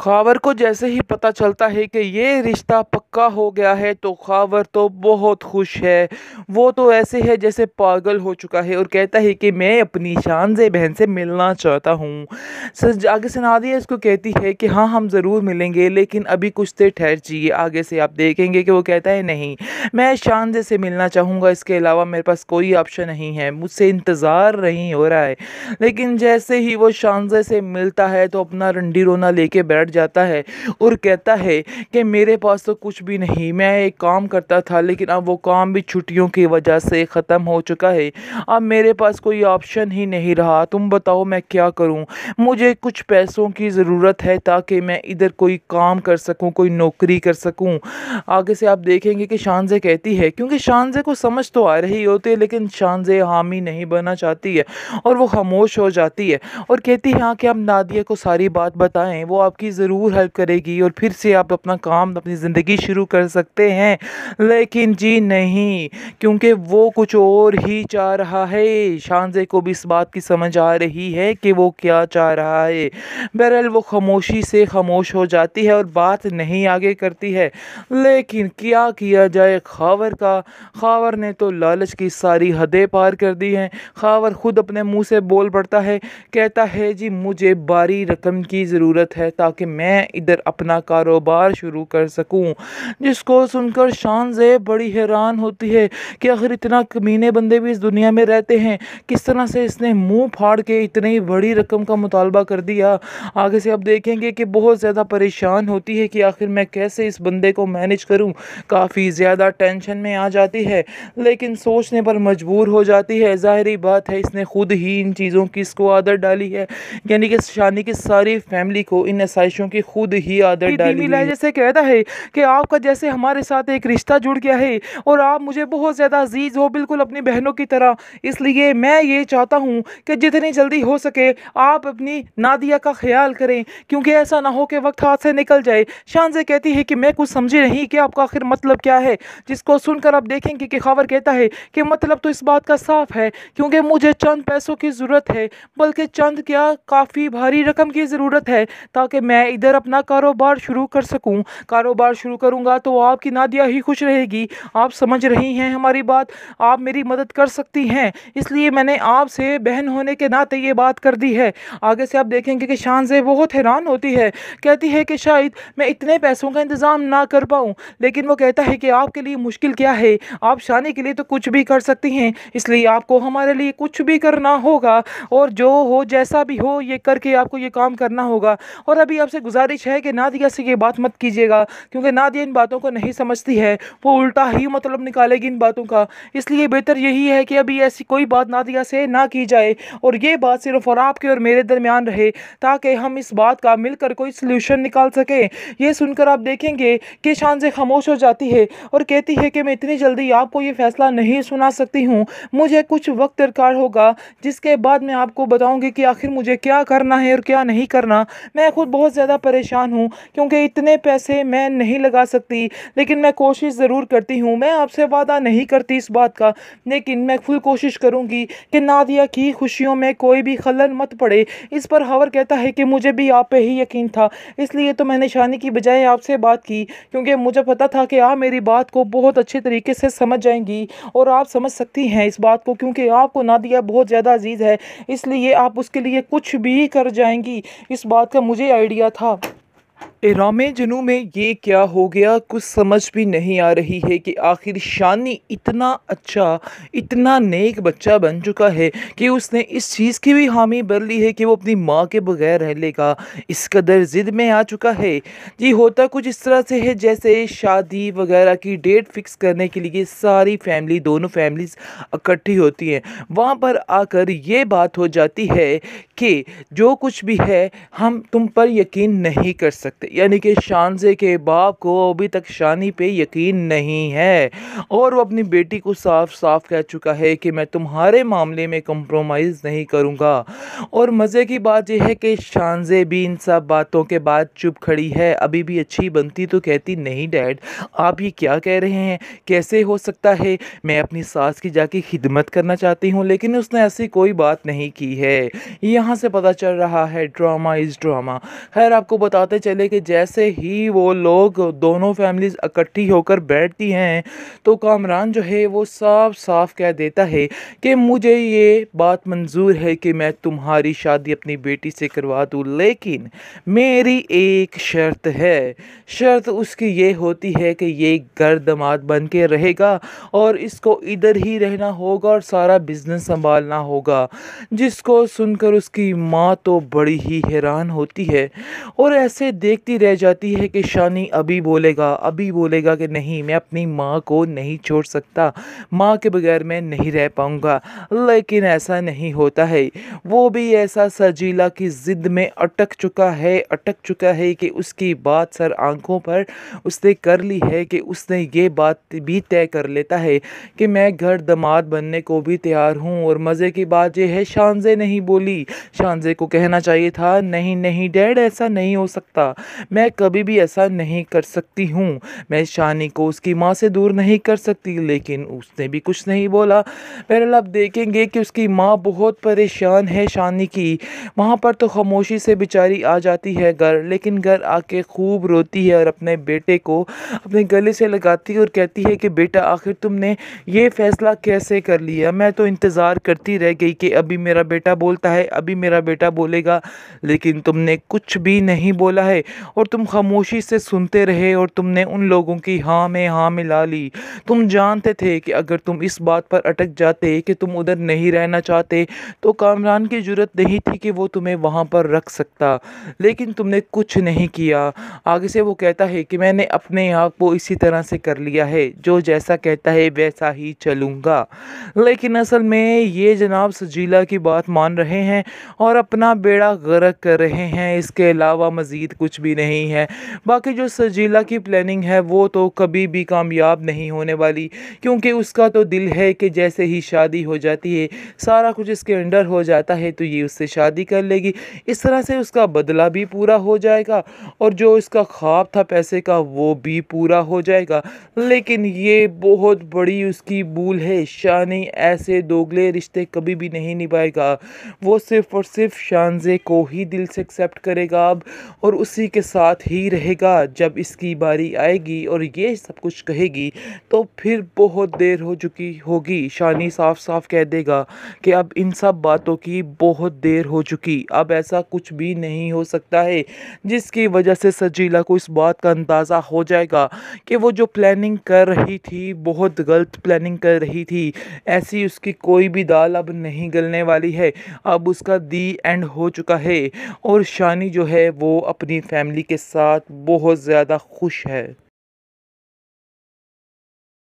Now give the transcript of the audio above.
खावर को जैसे ही पता चलता है कि ये रिश्ता पक्का हो गया है तो खावर तो बहुत खुश है वो तो ऐसे है जैसे पागल हो चुका है और कहता है कि मैं अपनी शानजे बहन से मिलना चाहता हूँ आगे सनादिया इसको कहती है कि हाँ हम ज़रूर मिलेंगे लेकिन अभी कुछ देर ठहर चाहिए आगे से आप देखेंगे कि वो कहता है नहीं मैं शानजे से मिलना चाहूँगा इसके अलावा मेरे पास कोई ऑप्शन नहीं है मुझसे इंतज़ार नहीं हो रहा है लेकिन जैसे ही वो शानजे से मिलता है तो अपना रंडी रोना लेके बैठ बैठ जाता है और कहता है कि मेरे पास तो कुछ भी नहीं मैं एक काम करता था लेकिन अब वो काम भी छुट्टियों की वजह से ख़त्म हो चुका है अब मेरे पास कोई ऑप्शन ही नहीं रहा तुम बताओ मैं क्या करूँ मुझे कुछ पैसों की ज़रूरत है ताकि मैं इधर कोई काम कर सकूं कोई नौकरी कर सकूं आगे से आप देखेंगे कि शानजे कहती है क्योंकि शानजे को समझ तो आ रही होती है लेकिन शानजे हामी नहीं बना चाहती है और वो खामोश हो जाती है और कहती है हाँ कि आप नादिया को सारी बात बताएं वो आपकी ज़रूर हेल्प करेगी और फिर से आप अपना काम अपनी ज़िंदगी शुरू कर सकते हैं लेकिन जी नहीं क्योंकि वो कुछ और ही चाह रहा है शानजे को भी इस बात की समझ आ रही है कि वो क्या चाह रहा है बहरहाल वो खामोशी से खामोश हो जाती है और बात नहीं आगे करती है लेकिन क्या किया जाए खावर का खावर ने तो लालच की सारी हदें पार कर दी हैं खावर खुद अपने मुंह से बोल पड़ता है कहता है जी मुझे भारी रकम की ज़रूरत है ताकि ताकि मैं इधर अपना कारोबार शुरू कर सकूं जिसको सुनकर शान ज़ेब बड़ी हैरान होती है कि आखिर इतना कमीने बंदे भी इस दुनिया में रहते हैं किस तरह से इसने मुंह फाड़ के इतनी बड़ी रकम का मुतालबा कर दिया आगे से आप देखेंगे कि बहुत ज़्यादा परेशान होती है कि आखिर मैं कैसे इस बंदे को मैनेज करूँ काफ़ी ज़्यादा टेंशन में आ जाती है लेकिन सोचने पर मजबूर हो जाती है ज़ाहरी बात है इसने खुद ही इन चीज़ों की इसको आदत डाली है यानी कि शानी की सारी फैमिली को इन आसाइश ख्वाहिशों की खुद ही आदत डाली है जैसे कहता है कि आपका जैसे हमारे साथ एक रिश्ता जुड़ गया है और आप मुझे बहुत ज़्यादा अजीज़ हो बिल्कुल अपनी बहनों की तरह इसलिए मैं ये चाहता हूँ कि जितनी जल्दी हो सके आप अपनी नादिया का ख्याल करें क्योंकि ऐसा ना हो कि वक्त हाथ से निकल जाए शान से कहती है कि मैं कुछ समझी नहीं कि आपका आखिर मतलब क्या है जिसको सुनकर आप देखेंगे कि खबर कहता है कि मतलब तो इस बात का साफ है क्योंकि मुझे चंद पैसों की ज़रूरत है बल्कि चंद क्या काफ़ी भारी रकम की ज़रूरत है ताकि मैं मैं इधर अपना कारोबार शुरू कर सकूँ कारोबार शुरू करूँगा तो आपकी नादिया ही खुश रहेगी आप समझ रही हैं हमारी बात आप मेरी मदद कर सकती हैं इसलिए मैंने आपसे बहन होने के नाते ये बात कर दी है आगे से आप देखेंगे कि शानजे बहुत हैरान होती है कहती है कि शायद मैं इतने पैसों का इंतज़ाम ना कर पाऊँ लेकिन वो कहता है कि आपके लिए मुश्किल क्या है आप शानी के लिए तो कुछ भी कर सकती हैं इसलिए आपको हमारे लिए कुछ भी करना होगा और जो हो जैसा भी हो ये करके आपको ये काम करना होगा और अभी आप आपसे गुजारिश है कि नादिया से ये बात मत कीजिएगा क्योंकि नादिया इन बातों को नहीं समझती है वो उल्टा ही मतलब निकालेगी इन बातों का इसलिए बेहतर यही है कि अभी ऐसी कोई बात नादिया से ना की जाए और ये बात सिर्फ और आपके और मेरे दरमियान रहे ताकि हम इस बात का मिलकर कोई सोल्यूशन निकाल सकें यह सुनकर आप देखेंगे कि शानजे खामोश हो जाती है और कहती है कि मैं इतनी जल्दी आपको ये फ़ैसला नहीं सुना सकती हूँ मुझे कुछ वक्त दरकार होगा जिसके बाद मैं आपको बताऊँगी कि आखिर मुझे क्या करना है और क्या नहीं करना मैं खुद बहुत ज़्यादा परेशान हूँ क्योंकि इतने पैसे मैं नहीं लगा सकती लेकिन मैं कोशिश ज़रूर करती हूँ मैं आपसे वादा नहीं करती इस बात का लेकिन मैं फुल कोशिश करूँगी कि नादिया की खुशियों में कोई भी खलन मत पड़े इस पर हवर कहता है कि मुझे भी आप पे ही यकीन था इसलिए तो मैंने शानी की बजाय आपसे बात की क्योंकि मुझे पता था कि आप मेरी बात को बहुत अच्छे तरीके से समझ जाएंगी और आप समझ सकती हैं इस बात को क्योंकि आपको नादिया बहुत ज़्यादा अजीज़ है इसलिए आप उसके लिए कुछ भी कर जाएंगी इस बात का मुझे आइडिया दिया था रामे जनू में ये क्या हो गया कुछ समझ भी नहीं आ रही है कि आखिर शानी इतना अच्छा इतना नेक बच्चा बन चुका है कि उसने इस चीज़ की भी हामी भर ली है कि वो अपनी माँ के बगैर रह लेगा इस कदर ज़िद में आ चुका है जी होता कुछ इस तरह से है जैसे शादी वगैरह की डेट फिक्स करने के लिए सारी फैमिली दोनों फैमिलीज इकट्ठी होती हैं वहाँ पर आकर ये बात हो जाती है कि जो कुछ भी है हम तुम पर यकीन नहीं कर सकते सकते यानी कि शानजे के बाप को अभी तक शानी पे यकीन नहीं है और वो अपनी बेटी को साफ साफ कह चुका है कि मैं तुम्हारे मामले में कंप्रोमाइज़ नहीं करूँगा और मज़े की बात यह है कि शानजे भी इन सब बातों के बाद चुप खड़ी है अभी भी अच्छी बनती तो कहती नहीं डैड आप ये क्या कह रहे हैं कैसे हो सकता है मैं अपनी सास की जाके खिदमत करना चाहती हूँ लेकिन उसने ऐसी कोई बात नहीं की है यहाँ से पता चल रहा है ड्रामा इज़ ड्रामा खैर आपको बताते चले चले कि जैसे ही वो लोग दोनों फैमिलीज इकट्ठी होकर बैठती हैं तो कामरान जो है वो साफ साफ कह देता है कि मुझे ये बात मंजूर है कि मैं तुम्हारी शादी अपनी बेटी से करवा दूँ लेकिन मेरी एक शर्त है शर्त उसकी ये होती है कि ये घर दमाद बन के रहेगा और इसको इधर ही रहना होगा और सारा बिजनेस संभालना होगा जिसको सुनकर उसकी माँ तो बड़ी ही हैरान होती है और ऐसे देखती रह जाती है कि शानी अभी बोलेगा अभी बोलेगा कि नहीं मैं अपनी माँ को नहीं छोड़ सकता माँ के बगैर मैं नहीं रह पाऊँगा लेकिन ऐसा नहीं होता है वो भी ऐसा सजीला की ज़िद्द में अटक चुका है अटक चुका है कि उसकी बात सर आंखों पर उसने कर ली है कि उसने ये बात भी तय कर लेता है कि मैं घर दमाद बनने को भी तैयार हूँ और मज़े की बात यह है शानजे नहीं बोली शानजे को कहना चाहिए था नहीं नहीं डैड ऐसा नहीं हो सकता सकता मैं कभी भी ऐसा नहीं कर सकती हूँ मैं शानी को उसकी माँ से दूर नहीं कर सकती लेकिन उसने भी कुछ नहीं बोला बहरहाल आप देखेंगे कि उसकी माँ बहुत परेशान है शानी की वहाँ पर तो खामोशी से बेचारी आ जाती है घर लेकिन घर आके खूब रोती है और अपने बेटे को अपने गले से लगाती है और कहती है कि बेटा आखिर तुमने ये फ़ैसला कैसे कर लिया मैं तो इंतज़ार करती रह गई कि अभी मेरा बेटा बोलता है अभी मेरा बेटा बोलेगा लेकिन तुमने कुछ भी नहीं बोला है और तुम खामोशी से सुनते रहे और तुमने उन लोगों की हाँ में हाँ मिला ली तुम जानते थे कि अगर तुम इस बात पर अटक जाते कि तुम उधर नहीं रहना चाहते तो कामरान की ज़रूरत नहीं थी कि वो तुम्हें वहाँ पर रख सकता लेकिन तुमने कुछ नहीं किया आगे से वो कहता है कि मैंने अपने आप को इसी तरह से कर लिया है जो जैसा कहता है वैसा ही चलूँगा लेकिन असल में ये जनाब सजीला की बात मान रहे हैं और अपना बेड़ा गर्क कर रहे हैं इसके अलावा मज़ीद कुछ कुछ भी नहीं है बाकी जो सजीला की प्लानिंग है वो तो कभी भी कामयाब नहीं होने वाली क्योंकि उसका तो दिल है कि जैसे ही शादी हो जाती है सारा कुछ इसके अंडर हो जाता है तो ये उससे शादी कर लेगी इस तरह से उसका बदला भी पूरा हो जाएगा और जो इसका ख्वाब था पैसे का वो भी पूरा हो जाएगा लेकिन ये बहुत बड़ी उसकी भूल है शानी ऐसे दोगले रिश्ते कभी भी नहीं निभाएगा वो सिर्फ और सिर्फ शानजे को ही दिल से एक्सेप्ट करेगा अब और उसी उसी के साथ ही रहेगा जब इसकी बारी आएगी और ये सब कुछ कहेगी तो फिर बहुत देर हो चुकी होगी शानी साफ साफ कह देगा कि अब इन सब बातों की बहुत देर हो चुकी अब ऐसा कुछ भी नहीं हो सकता है जिसकी वजह से सजीला को इस बात का अंदाज़ा हो जाएगा कि वो जो प्लानिंग कर रही थी बहुत गलत प्लानिंग कर रही थी ऐसी उसकी कोई भी दाल अब नहीं गलने वाली है अब उसका दी एंड हो चुका है और शानी जो है वो अपनी फैमिली के साथ बहुत ज़्यादा खुश है